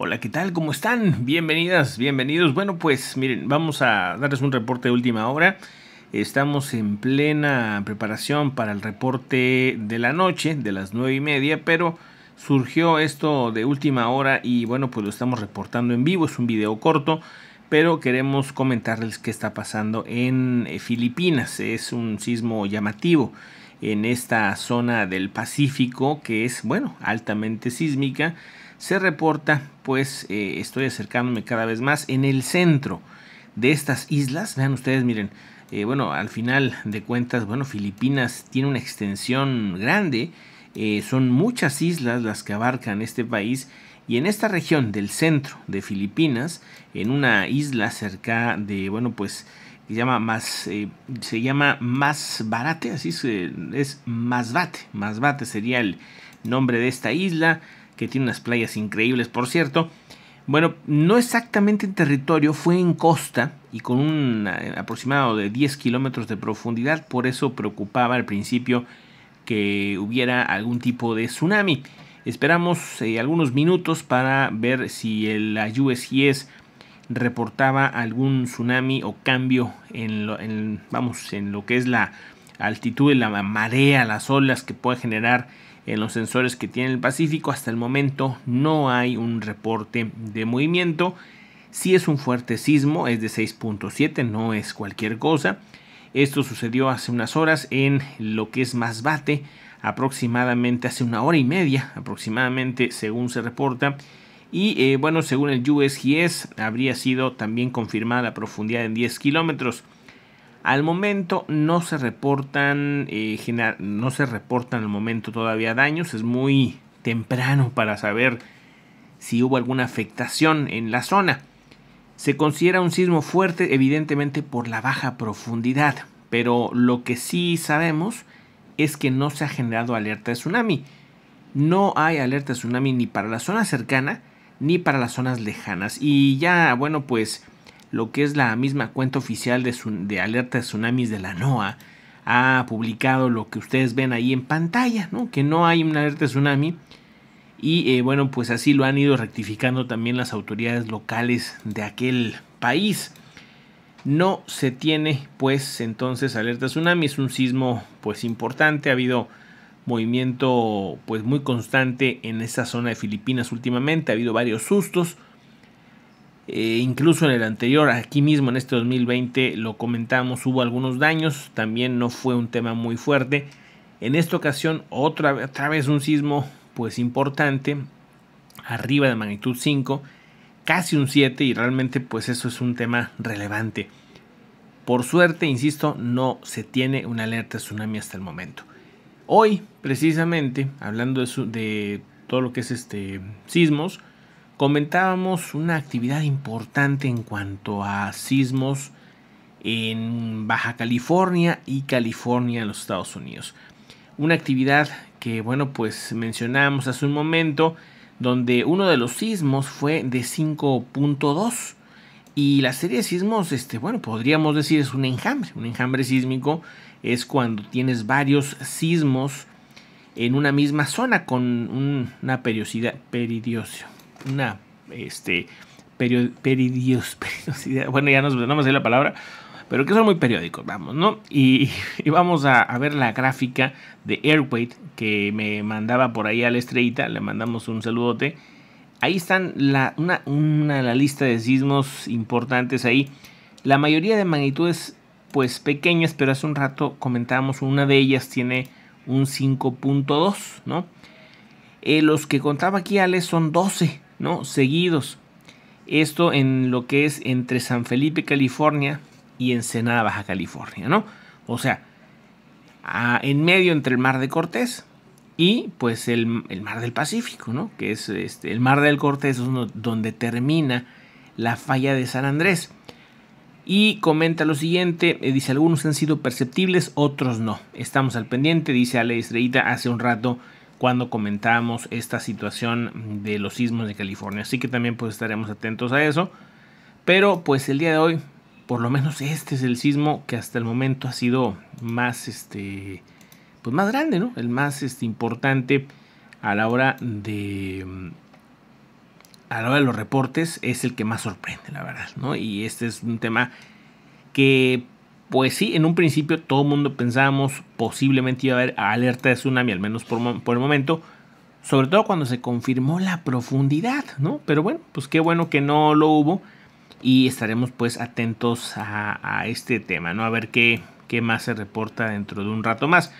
Hola, ¿qué tal? ¿Cómo están? Bienvenidas, bienvenidos. Bueno, pues miren, vamos a darles un reporte de última hora. Estamos en plena preparación para el reporte de la noche, de las nueve y media, pero surgió esto de última hora y bueno, pues lo estamos reportando en vivo. Es un video corto, pero queremos comentarles qué está pasando en eh, Filipinas. Es un sismo llamativo en esta zona del Pacífico que es, bueno, altamente sísmica, se reporta, pues eh, estoy acercándome cada vez más en el centro de estas islas. Vean ustedes, miren, eh, bueno, al final de cuentas, bueno, Filipinas tiene una extensión grande, eh, son muchas islas las que abarcan este país. Y en esta región del centro de Filipinas, en una isla cerca de, bueno, pues llama más, eh, se llama Más Barate, así se, es Masbate. Masbate sería el nombre de esta isla, que tiene unas playas increíbles, por cierto. Bueno, no exactamente en territorio, fue en costa y con un aproximado de 10 kilómetros de profundidad, por eso preocupaba al principio que hubiera algún tipo de tsunami. Esperamos eh, algunos minutos para ver si el USGS reportaba algún tsunami o cambio en lo, vamos, en lo que es la altitud, la marea, las olas que puede generar en los sensores que tiene el Pacífico. Hasta el momento no hay un reporte de movimiento. Si es un fuerte sismo, es de 6.7, no es cualquier cosa. Esto sucedió hace unas horas en lo que es bate, aproximadamente hace una hora y media, aproximadamente según se reporta y eh, bueno, según el USGS, habría sido también confirmada la profundidad en 10 kilómetros. Al momento no se reportan, eh, no se reportan al momento todavía daños. Es muy temprano para saber si hubo alguna afectación en la zona. Se considera un sismo fuerte, evidentemente por la baja profundidad. Pero lo que sí sabemos es que no se ha generado alerta de tsunami. No hay alerta de tsunami ni para la zona cercana ni para las zonas lejanas. Y ya, bueno, pues lo que es la misma cuenta oficial de, alerta de tsunamis de la NOAA ha publicado lo que ustedes ven ahí en pantalla, ¿no? Que no hay una alerta de tsunami. Y eh, bueno, pues así lo han ido rectificando también las autoridades locales de aquel país. No se tiene pues entonces alerta tsunami, es un sismo pues importante, ha habido movimiento pues muy constante en esa zona de Filipinas últimamente, ha habido varios sustos. Eh, incluso en el anterior, aquí mismo en este 2020 lo comentamos, hubo algunos daños, también no fue un tema muy fuerte. En esta ocasión otra, otra vez un sismo pues importante, arriba de magnitud 5, casi un 7 y realmente pues eso es un tema relevante. Por suerte, insisto, no se tiene una alerta tsunami hasta el momento. Hoy, precisamente, hablando de, todo lo que es este sismos, comentábamos una actividad importante en cuanto a sismos en Baja California y California en los Estados Unidos. Una actividad que, bueno, pues mencionábamos hace un momento, donde uno de los sismos fue de 5.2. Y la serie de sismos, este, bueno, podríamos decir es un enjambre, un enjambre sísmico es cuando tienes varios sismos en una misma zona con una periodicidad, una este, bueno ya no, me la palabra, pero que son muy periódicos, vamos, ¿no? Y, vamos a, ver la gráfica de Airweight que me mandaba por ahí a la estrellita, le mandamos un saludote. Ahí están la, una, una, la lista de sismos importantes ahí. La mayoría de magnitudes pues pequeñas, pero hace un rato comentábamos una de ellas tiene un 5.2, ¿no? Eh, los que contaba aquí Alex son 12, ¿no? Seguidos. Esto en lo que es entre San Felipe, California y Ensenada, Baja California, ¿no? O sea, en medio entre el Mar de Cortés y pues el, Mar del Pacífico, ¿no? Que es este, el Mar del Cortés, donde termina la falla de San Andrés y comenta lo siguiente, eh, dice algunos han sido perceptibles, otros no. Estamos al pendiente, dice Ale Estrellita hace un rato cuando comentábamos esta situación de los sismos de California. Así que también pues estaremos atentos a eso. Pero pues el día de hoy, por lo menos este es el sismo que hasta el momento ha sido más este pues más grande, ¿no? El más este, importante a la hora de mm, a la hora de los reportes es el que más sorprende, la verdad, ¿no? Y este es un tema que, pues sí, en un principio todo el mundo pensábamos posiblemente iba a haber alerta de tsunami, al menos por, el momento, sobre todo cuando se confirmó la profundidad, ¿no? Pero bueno, pues qué bueno que no lo hubo y estaremos pues atentos a, a este tema, ¿no? A ver qué, qué más se reporta dentro de un rato más.